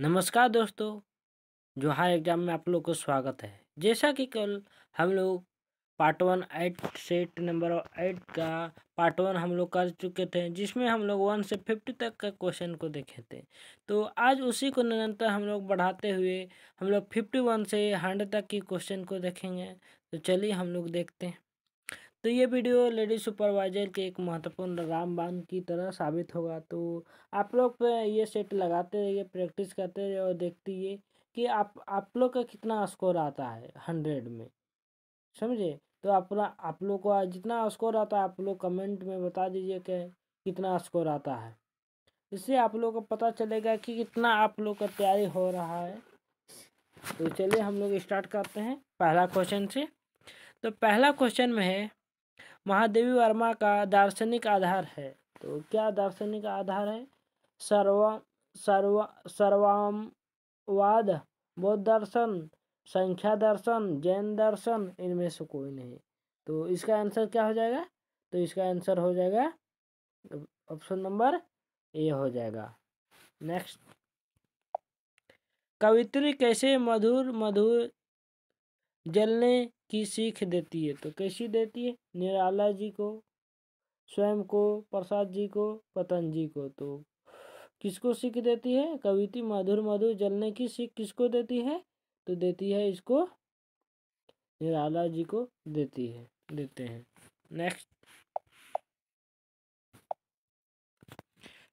नमस्कार दोस्तों जोहार एग्जाम में आप लोग को स्वागत है जैसा कि कल हम लोग part one eight set number eight का पार्ट वन हम लोग कर चुके थे जिसमें हम लोग वन से फिफ्टी तक का क्वेश्चन को देखे थे तो आज उसी को निरंतर हम लोग बढ़ाते हुए हम लोग फिफ्टी वन से हंड्रेड तक की क्वेश्चन को देखेंगे तो चलिए हम लोग देखते हैं तो ये वीडियो लेडी सुपरवाइजर के एक महत्वपूर्ण रामबाण की तरह साबित होगा तो आप लोग ये सेट लगाते रहिए प्रैक्टिस करते रहिए और देखते ये कि आप आप लोग का कितना स्कोर आता है हंड्रेड में समझे तो अपना आप लोग का जितना स्कोर आता है आप लोग कमेंट में बता दीजिए कि कितना स्कोर आता है इससे आप लोग को पता चलेगा कि कितना आप लोग का तैयारी हो रहा है तो चलिए हम लोग स्टार्ट करते हैं पहला क्वेश्चन से तो पहला क्वेश्चन में है महादेवी वर्मा का दार्शनिक आधार है तो क्या दार्शनिक आधार है सर्व सर्व सर्वाद बौद्ध दर्शन संख्या दर्शन जैन दर्शन इनमें से कोई नहीं तो इसका आंसर क्या हो जाएगा तो इसका आंसर हो जाएगा ऑप्शन नंबर ए हो जाएगा नेक्स्ट कवित्री कैसे मधुर मधुर जलने की सीख देती है तो कैसी देती है निराला जी को स्वयं को प्रसाद जी को जी को तो किसको सीख देती है कविति मधुर मधुर जलने की सीख किसको देती है तो देती है इसको निराला जी को देती है देते हैं नेक्स्ट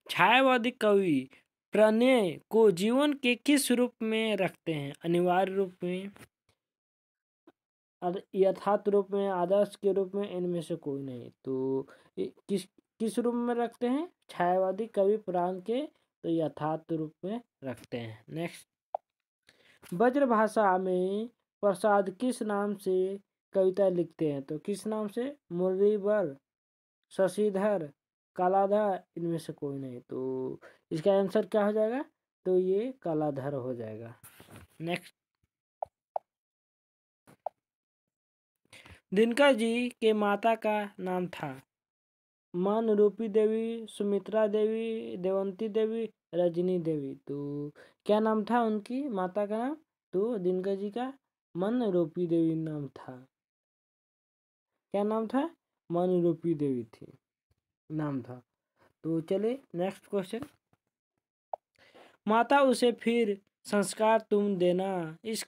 छायावादी कवि प्रणय को जीवन के किस रूप में रखते हैं अनिवार्य रूप में यथार्थ रूप में आदर्श के रूप में इनमें से कोई नहीं तो किस किस रूप में रखते हैं छायावादी कवि प्रांग के तो यथार्थ रूप में रखते हैं नेक्स्ट वज्र भाषा में प्रसाद किस नाम से कविता लिखते हैं तो किस नाम से मुरलीवर शशिधर कालाधर इनमें से कोई नहीं तो इसका आंसर क्या हो जाएगा तो ये कालाधर हो जाएगा नेक्स्ट दिनकर जी के माता का नाम था मान रूपी देवी सुमित्रा देवी देवंती देवी रजनी देवी तो क्या नाम था उनकी माता का नाम तो दिनकर जी का मन रूपी देवी नाम था क्या नाम था मन रूपी देवी थी नाम था तो चले नेक्स्ट क्वेश्चन माता उसे फिर संस्कार तुम देना इस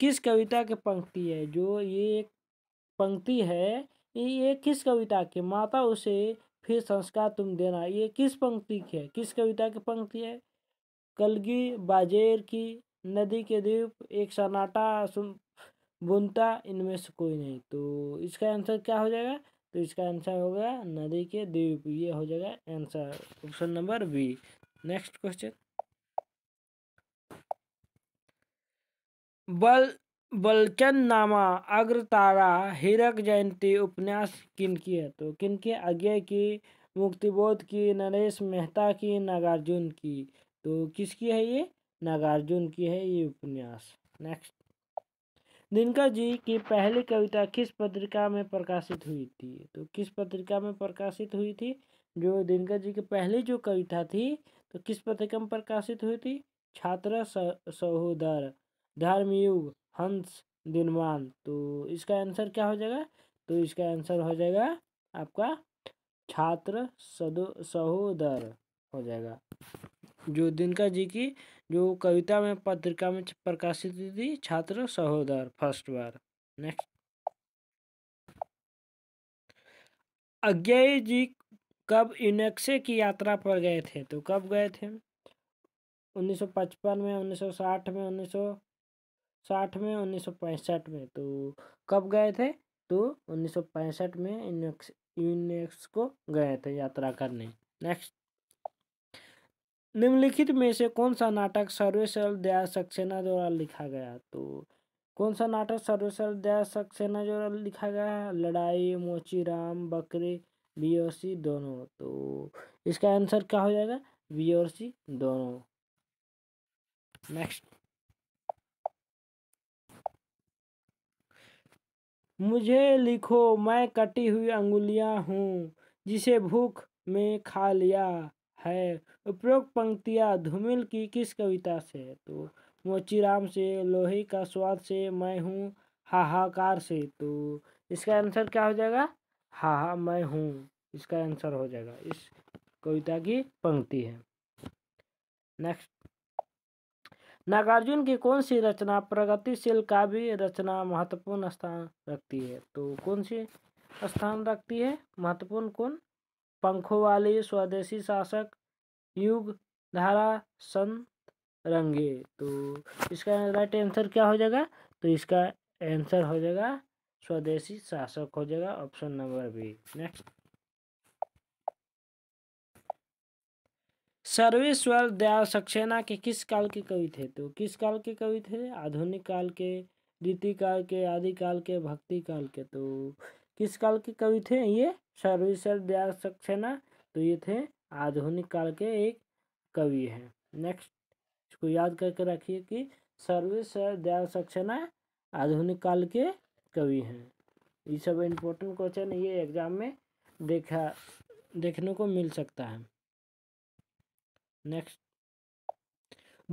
किस कविता की पंक्ति है जो ये एक पंक्ति है ये किस कविता की माता उसे फिर संस्कार तुम देना ये किस पंक्ति की है किस कविता की पंक्ति है कलगी बाजेर की नदी के द्वीप एक सन्नाटा बुनता इनमें से कोई नहीं तो इसका आंसर क्या हो जाएगा तो इसका आंसर होगा नदी के द्वीप ये हो जाएगा answer option number B next question बल नामा अग्रतारा हीरक जयंती उपन्यास किनकी है तो किनकी अज्ञ की मुक्तिबोध की नरेश मेहता की नागार्जुन की तो किसकी है ये नागार्जुन की है ये उपन्यास नेक्स्ट दिनकर जी की पहली कविता किस पत्रिका में प्रकाशित हुई थी तो किस पत्रिका में प्रकाशित हुई थी जो दिनकर जी की पहली जो कविता थी तो किस पत्रिका में प्रकाशित हुई थी छात्र सहोदर धर्मयुग हंस दिनवान तो इसका आंसर क्या हो जाएगा तो इसका आंसर हो जाएगा आपका छात्र सदो सहोदर हो जाएगा जो दिनकर जी की जो कविता में पत्रिका में प्रकाशित हुई थी छात्र सहोदर फर्स्ट बार नेक्स्ट अज्ञेय जी कब यूनेक्से की यात्रा पर गए थे तो कब गए थे 1955 में 1960 में साठ में उन्नीस सौ पैंसठ में तो कब गए थे तो उन्नीस सौ पैंसठ में यूनेक्स को गए थे यात्रा करने नेक्स्ट निम्नलिखित में से कौन सा नाटक सर्वेश्वर दया सक्सेना द्वारा लिखा गया तो कौन सा नाटक सर्वेश्वर दया सक्सेना द्वारा लिखा गया लड़ाई मोची राम बकरे बी और सी दोनों तो इसका आंसर क्या हो जाएगा बी और सी दोनों नेक्स्ट मुझे लिखो मैं कटी हुई अंगुलियां हूँ जिसे भूख में खा लिया है उपयोग पंक्तियाँ धूमिल की किस कविता से तो मोचीराम से लोहे का स्वाद से मैं हूँ हाहाकार से तो इसका आंसर क्या हो जाएगा हा हा मैं हूँ इसका आंसर हो जाएगा इस कविता की पंक्ति है नेक्स्ट नागार्जुन की कौन सी रचना प्रगतिशील काव्य रचना महत्वपूर्ण स्थान रखती है तो कौन सी स्थान रखती है महत्वपूर्ण कौन पंखों वाली स्वदेशी शासक युग धारा संत रंगे तो इसका राइट आंसर क्या हो जाएगा तो इसका आंसर हो जाएगा स्वदेशी शासक हो जाएगा option number B next Sarveshwar Dayal Saxena के किस काल के कवि थे तो किस काल के कवि थे आधुनिक काल के रीति काल के आदि काल के भक्ति काल के तो किस काल के कवि थे ये सर्वेश्वर दयाल सक्सेना तो ये थे आधुनिक काल के एक कवि हैं नेक्स्ट इसको याद करके रखिए कि सर्वेश्वर दयाल सक्सेना आधुनिक काल के कवि हैं ये सब इम्पोर्टेंट क्वेश्चन ये एग्जाम में देखा देखने को मिल सकता है नेक्स्ट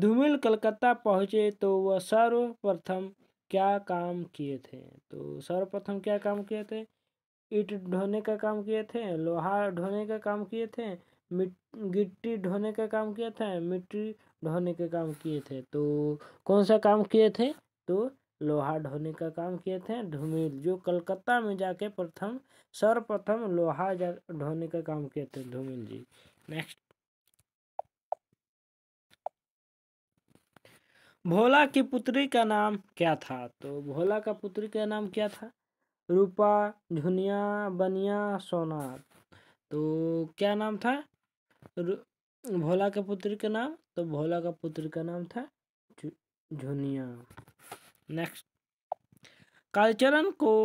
धूमिल कलकत्ता पहुंचे तो वह सर्वप्रथम क्या काम किए थे तो सर्वप्रथम क्या काम किए थे ईट ढोने का काम किए थे लोहा ढोने का काम किए थे गिट्टी ढोने का काम किए थे मिट्टी ढोने का काम किए थे तो कौन सा काम किए थे तो लोहा ढोने का काम किए थे धूमिल जो कलकत्ता में जाके प्रथम सर्वप्रथम लोहा जा ढोने का काम किए थे धूमिल जी नेक्स्ट भोला की पुत्री का नाम क्या था तो भोला का पुत्री का नाम क्या था रूपा झुनिया बनिया सोना तो क्या नाम था भोला के पुत्री का नाम तो भोला का पुत्री का नाम था झुनिया नेक्स्ट कालचरण को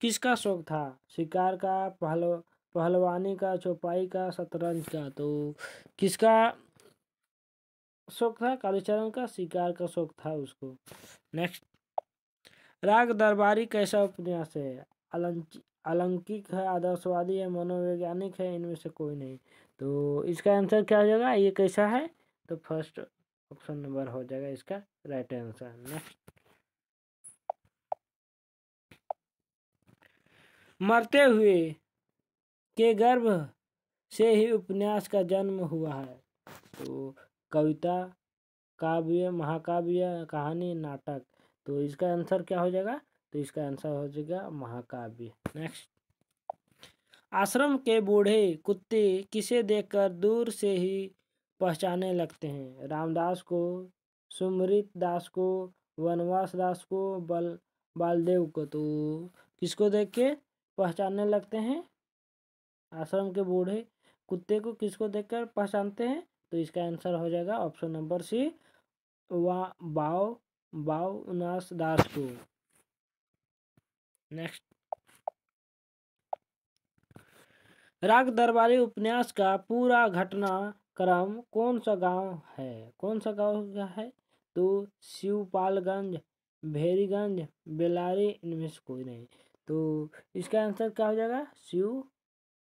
किसका शौक था शिकार का पहलो पहलवानी का चौपाई का शतरंज का तो किसका शौक था कालीचरण का शिकार का शौक था उसको नेक्स्ट राग दरबारी कैसा उपन्यास है अलंकिक है आदर्शवादी है मनोवैज्ञानिक है इनमें से कोई नहीं तो इसका आंसर क्या हो जाएगा ये कैसा है तो फर्स्ट ऑप्शन नंबर हो जाएगा इसका राइट आंसर नेक्स्ट मरते हुए के गर्भ से ही उपन्यास का जन्म हुआ है तो कविता काव्य महाकाव्य कहानी नाटक तो इसका आंसर क्या हो जाएगा तो इसका आंसर हो जाएगा महाकाव्य नेक्स्ट आश्रम के बूढ़े कुत्ते किसे देखकर दूर से ही पहचाने लगते हैं रामदास को सुमृत दास को वनवास दास को बल बालदेव को तो किसको देख के पहचानने लगते हैं आश्रम के बूढ़े कुत्ते को किसको देखकर पहचानते हैं तो इसका आंसर हो जाएगा ऑप्शन नंबर सी वा बाओ उनास दास टू नेक्स्ट राग दरबारी उपन्यास का पूरा घटना क्रम कौन सा गांव है कौन सा गांव है तो शिवपालगंज भेरीगंज बेलारी इनमें से कोई नहीं तो इसका आंसर क्या हो जाएगा शिव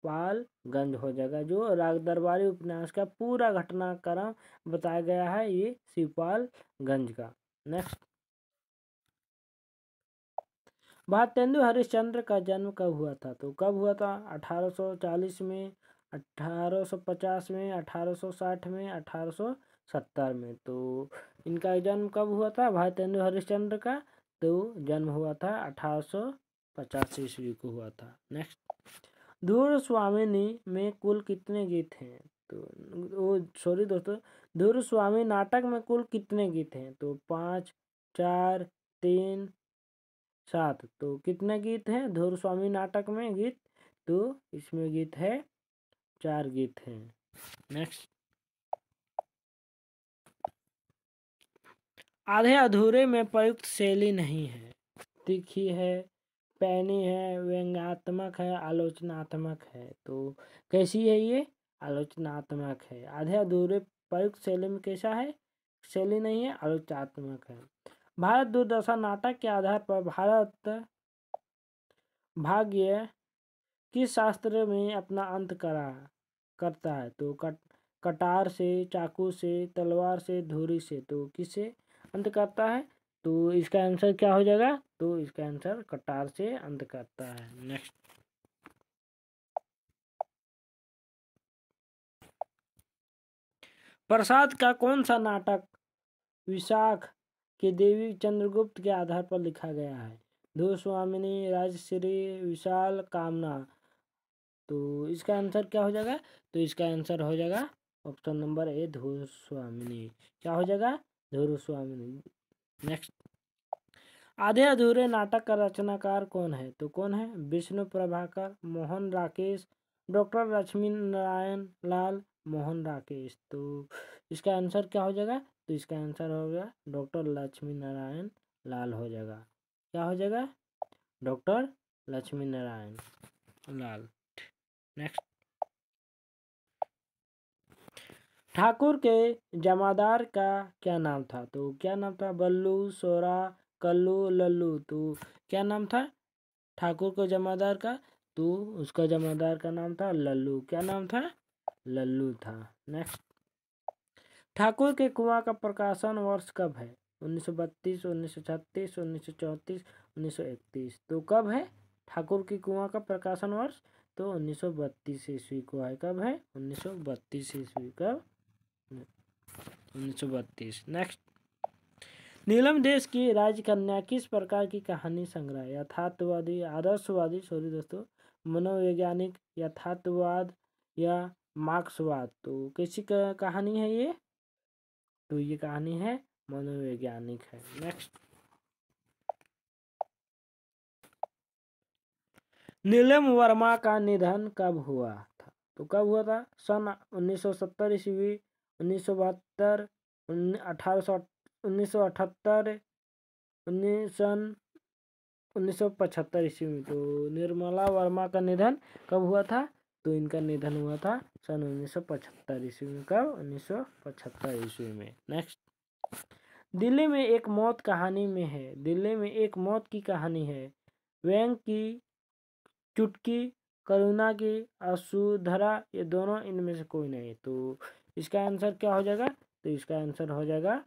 गोपालगंज हो जाएगा जो राग दरबारी उपन्यास का पूरा घटनाक्रम बताया गया है ये शिवपाल गंज का नेक्स्ट भारतेंदु हरिश्चंद्र का जन्म कब हुआ था तो कब हुआ था 1840 में 1850 में 1860 में 1870 में तो इनका जन्म कब हुआ था भारतेंदु हरिश्चंद्र का तो जन्म हुआ था अठारह सौ ईस्वी को हुआ था नेक्स्ट धूर स्वामिनी में कुल कितने गीत हैं तो वो सॉरी दोस्तों धूर स्वामी नाटक में कुल कितने गीत हैं तो पाँच चार तीन सात तो कितने गीत हैं धूर स्वामी नाटक में गीत तो इसमें गीत है चार गीत हैं नेक्स्ट आधे अधूरे में प्रयुक्त शैली नहीं है तीखी है पैनी है व्यंगात्मक है आलोचनात्मक है तो कैसी है ये आलोचनात्मक है आधे अधूरे प्रयुक्त शैली में कैसा है शैली नहीं है आलोचनात्मक है भारत दुर्दशा नाटक के आधार पर भारत भाग्य किस शास्त्र में अपना अंत करा करता है तो कट कटार से चाकू से तलवार से धूरी से तो किसे अंत करता है तो इसका आंसर क्या हो जाएगा तो इसका आंसर कटार से अंत करता है नेक्स्ट प्रसाद का कौन सा नाटक विशाख के देवी चंद्रगुप्त के आधार पर लिखा गया है दो स्वामिनी राजश्री विशाल कामना तो इसका आंसर क्या हो जाएगा तो इसका आंसर हो जाएगा ऑप्शन नंबर ए धूर स्वामिनी क्या हो जाएगा धूर स्वामिनी नेक्स्ट आधे अधूरे नाटक का रचनाकार कौन है तो कौन है विष्णु प्रभाकर मोहन राकेश डॉक्टर लक्ष्मी नारायण लाल मोहन राकेश तो इसका आंसर क्या हो जाएगा तो इसका आंसर हो गया डॉक्टर लक्ष्मी नारायण लाल हो जाएगा क्या हो जाएगा डॉक्टर लक्ष्मी नारायण लाल नेक्स्ट ठाकुर के जमादार का क्या नाम था तो क्या नाम था बल्लू सोरा कल्लू लल्लू तो क्या नाम था ठाकुर को जमादार का तो उसका जमादार का नाम था लल्लू क्या नाम था लल्लू था नेक्स्ट ठाकुर के कुआ का प्रकाशन वर्ष कब है चौंतीस उन्नीस सौ इकतीस तो कब है ठाकुर की कुआ का प्रकाशन वर्ष तो उन्नीस बत्तीस ईस्वी को है कब है उन्नीस बत्तीस ईस्वी कब उन्नीस बत्तीस नेक्स्ट नीलम देश की राजकन्या किस प्रकार की कहानी संग्रह यथार्थवादी आदर्शवादी सॉरी दोस्तों मनोवैज्ञानिक यथार्थवाद या मार्क्सवाद तो कैसी कहानी है ये तो ये कहानी है मनोवैज्ञानिक है नेक्स्ट नीलम वर्मा का निधन कब हुआ था तो कब हुआ था सन 1970 ईस्वी उन्नीस सौ बहत्तर अठारह सौ उन्नीस सौ अठहत्तर उन्नीस सन उन्नीस सौ पचहत्तर ईस्वी में तो निर्मला वर्मा का निधन कब हुआ था तो इनका निधन हुआ था सन उन्नीस सौ पचहत्तर ईस्वी में कब उन्नीस सौ पचहत्तर ईस्वी में नेक्स्ट दिल्ली में एक मौत कहानी में है दिल्ली में एक मौत की कहानी है व्यंग की चुटकी करुणा की असुधरा ये दोनों इनमें से कोई नहीं तो इसका आंसर क्या हो जाएगा तो इसका आंसर हो जाएगा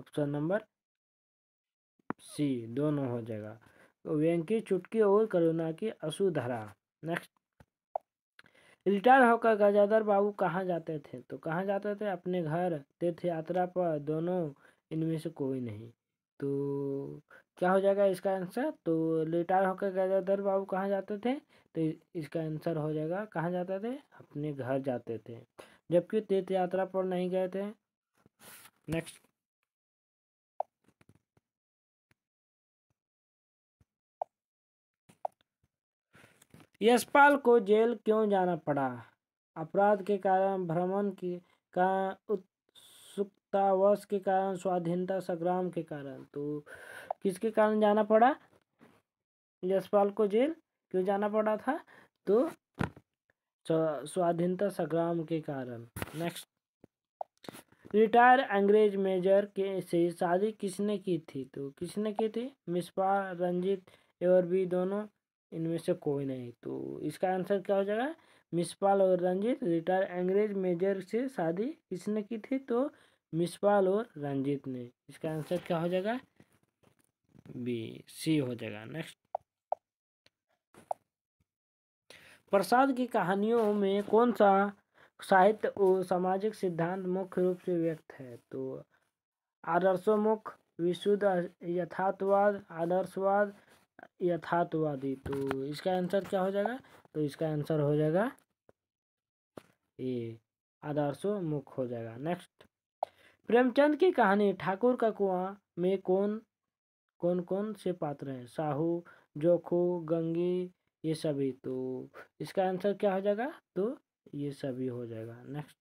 ऑप्शन नंबर सी दोनों हो जाएगा तो व्यंकी चुटकी और करुणा की असुधरा नेक्स्ट रिटायर होकर गजाधर बाबू कहाँ जाते थे तो कहाँ जाते थे अपने घर तीर्थ यात्रा पर दोनों इनमें से कोई नहीं तो क्या हो जाएगा इसका आंसर तो रिटायर होकर गजाधर बाबू कहाँ जाते थे तो इसका आंसर हो जाएगा कहाँ जाते थे अपने घर जाते थे जबकि तीर्थ यात्रा पर नहीं गए थे नेक्स्ट यशपाल को जेल क्यों जाना पड़ा अपराध के कारण भ्रमण की का उत्सुकतावश के कारण स्वाधीनता संग्राम के कारण तो किसके कारण जाना पड़ा यशपाल को जेल क्यों जाना पड़ा था तो स्वाधीनता संग्राम के कारण नेक्स्ट रिटायर अंग्रेज मेजर के से शादी किसने की थी तो किसने की थी मिसपा रंजीत और भी दोनों इनमें से कोई नहीं तो इसका आंसर क्या हो जाएगा मिसपाल और रंजीत रिटायर अंग्रेज मेजर से शादी किसने की थी तो मिसपाल और रंजीत ने इसका आंसर क्या हो जाएगा बी सी हो जाएगा नेक्स्ट प्रसाद की कहानियों में कौन सा साहित्य और सामाजिक सिद्धांत मुख्य रूप से व्यक्त है तो आदर्शोमुख विशुद्ध यथार्थवाद आदर्शवाद यथार्थवादी तो, तो इसका आंसर क्या हो जाएगा तो इसका आंसर हो जाएगा ये मुख हो जाएगा नेक्स्ट प्रेमचंद की कहानी ठाकुर का कुआं में कौन कौन कौन से पात्र हैं साहू जोखू गंगी ये सभी तो इसका आंसर क्या हो जाएगा तो ये सभी हो जाएगा नेक्स्ट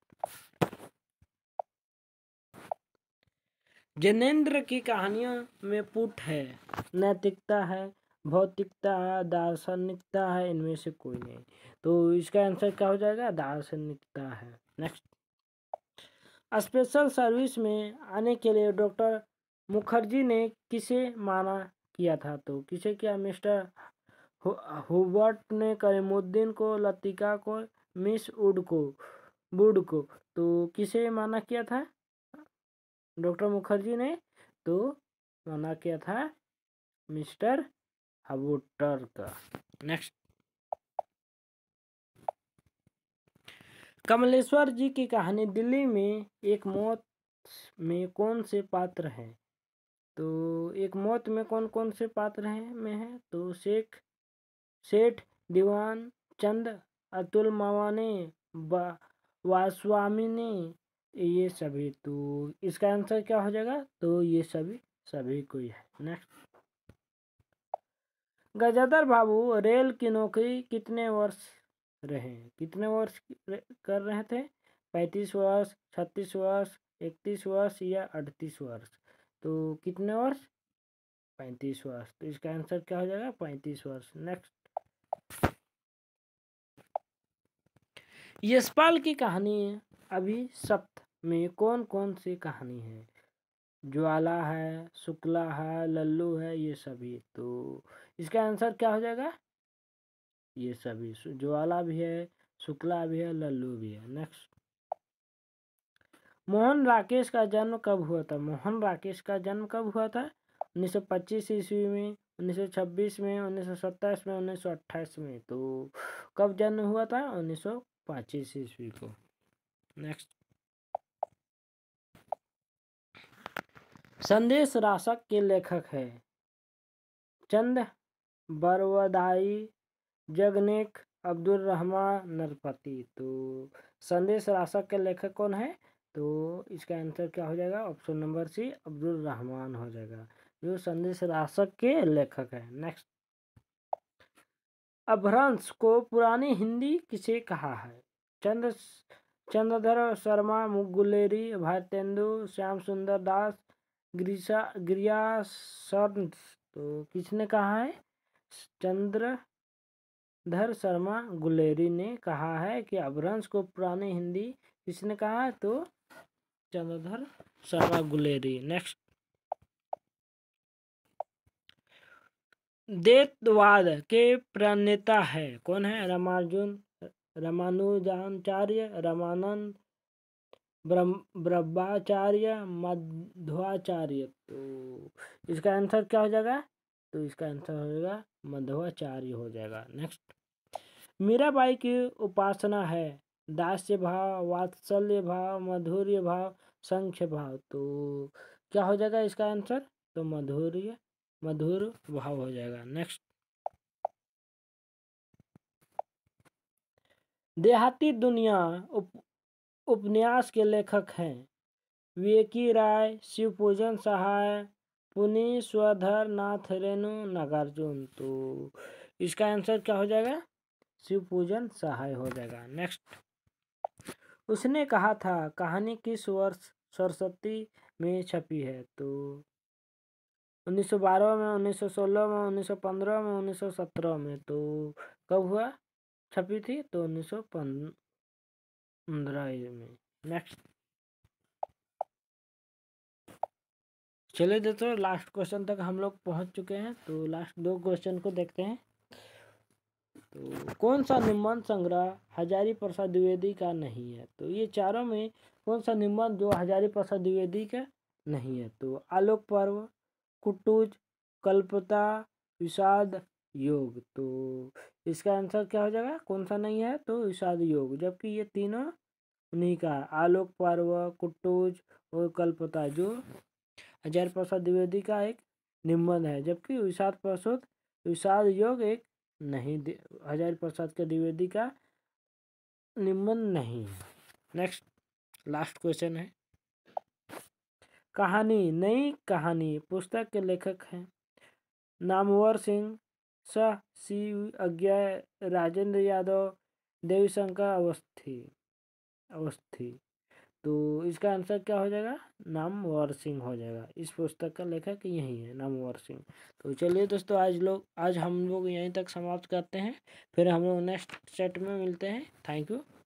जनेन्द्र की कहानियों में पुट है नैतिकता है भौतिकता दार्शनिकता है इनमें से कोई नहीं तो इसका आंसर क्या हो जाएगा दार्शनिकता है नेक्स्ट स्पेशल सर्विस में आने के लिए डॉक्टर मुखर्जी ने किसे माना किया था तो किसे किया मिस्टर हुबर्ट ने करीमुद्दीन को लतिका को मिस उड को बुड को तो किसे माना किया था डॉक्टर मुखर्जी ने तो माना किया था मिस्टर हबूटर का नेक्स्ट कमलेश्वर जी की कहानी दिल्ली में एक मौत में कौन से पात्र हैं तो एक मौत में कौन कौन से पात्र हैं में है तो शेख सेठ दीवान चंद अतुल मावाने वास्वामी ने ये सभी तो इसका आंसर क्या हो जाएगा तो ये सभी सभी कोई है नेक्स्ट गजाधर बाबू रेल की नौकरी कितने वर्ष रहे कितने वर्ष कर रहे थे पैंतीस वर्ष छत्तीस वर्ष इकतीस वर्ष या अड़तीस वर्ष तो कितने वर्ष पैंतीस वर्ष तो इसका आंसर क्या हो जाएगा पैंतीस वर्ष नेक्स्ट यशपाल की कहानी अभी सप्त में कौन कौन सी कहानी है ज्वाला है शुक्ला है लल्लू है ये सभी तो इसका आंसर क्या हो जाएगा ये सभी ज्वाला भी है शुक्ला भी है लल्लू भी है नेक्स्ट मोहन राकेश का जन्म कब हुआ था मोहन राकेश का जन्म कब हुआ था 1925 ईस्वी में 1926 में 1927 में 1928 में तो कब जन्म हुआ था 1925 ईस्वी को नेक्स्ट संदेश राशक के लेखक है चंद बरवदाई जगनेक अब्दुल रहमान नरपति तो संदेश राशक के लेखक कौन है तो इसका आंसर क्या हो जाएगा option number C Abdul Rahman हो जाएगा जो संदेश राशक के लेखक हैं नेक्स्ट अभ्रंश को पुरानी हिंदी किसे कहा है चंद्र चंद्रधर शर्मा मुगुलेरी भारतेंदु श्याम सुंदर दास ग्रीसा तो किसने कहा है चंद्रधर शर्मा गुलेरी ने कहा है कि अभ्रंश को पुराने हिंदी किसने कहा है तो चंद्रधर शर्मा गुलेरी नेक्स्ट देतवाद के प्रणेता है कौन है रामार्जुन रामानुजाचार्य रामानंद ब्रह्माचार्य मध्वाचार्य तो इसका आंसर क्या हो जाएगा तो इसका आंसर हो जाएगा मध्वाचार्य हो जाएगा नेक्स्ट मेरा भाई की उपासना है दास्य भाव वात्सल्य भाव मधुर्य भाव संख्य भाव तो क्या हो जाएगा इसका आंसर तो मधुर्य मधुर भाव हो जाएगा नेक्स्ट देहाती दुनिया उपन्यास के लेखक हैं विवेकी राय शिवपूजन सहाय पुनी स्वधर नाथ रेणु नागार्जुन तो इसका आंसर क्या हो जाएगा शिव पूजन सहाय हो जाएगा नेक्स्ट उसने कहा था कहानी किस वर्ष सरस्वती में छपी है तो 1912 में 1916 में 1915 में 1917 में तो कब हुआ छपी थी तो अंदराइज में नेक्स्ट चलिए दोस्तों लास्ट क्वेश्चन तक हम लोग पहुंच चुके हैं तो लास्ट दो क्वेश्चन को देखते हैं तो कौन सा निबंध संग्रह हजारी प्रसाद द्विवेदी का नहीं है तो ये चारों में कौन सा निबंध जो हजारी प्रसाद द्विवेदी का नहीं है तो आलोक पर्व कुटुज कल्पता विषाद योग तो इसका आंसर क्या हो जाएगा कौन सा नहीं है तो विषाद योग जबकि ये तीनों उन्हीं का है आलोक पर्व कुट्टूज और कल्पता जो अजय प्रसाद द्विवेदी का एक निबंध है जबकि विषाद प्रसुद विषाद योग एक नहीं हजार प्रसाद के द्विवेदी का निबंध नहीं नेक्स्ट लास्ट क्वेश्चन है कहानी नई कहानी पुस्तक के लेखक हैं नामवर सिंह स सी अज्ञा राजेंद्र यादव देवीशंकर अवस्थी अवस्थी तो इसका आंसर क्या हो जाएगा नामवर सिंह हो जाएगा इस पुस्तक का लेखक यही है नामवर सिंह तो चलिए दोस्तों आज लोग आज हम लोग यहीं तक समाप्त करते हैं फिर हम लोग नेक्स्ट सेट में मिलते हैं थैंक यू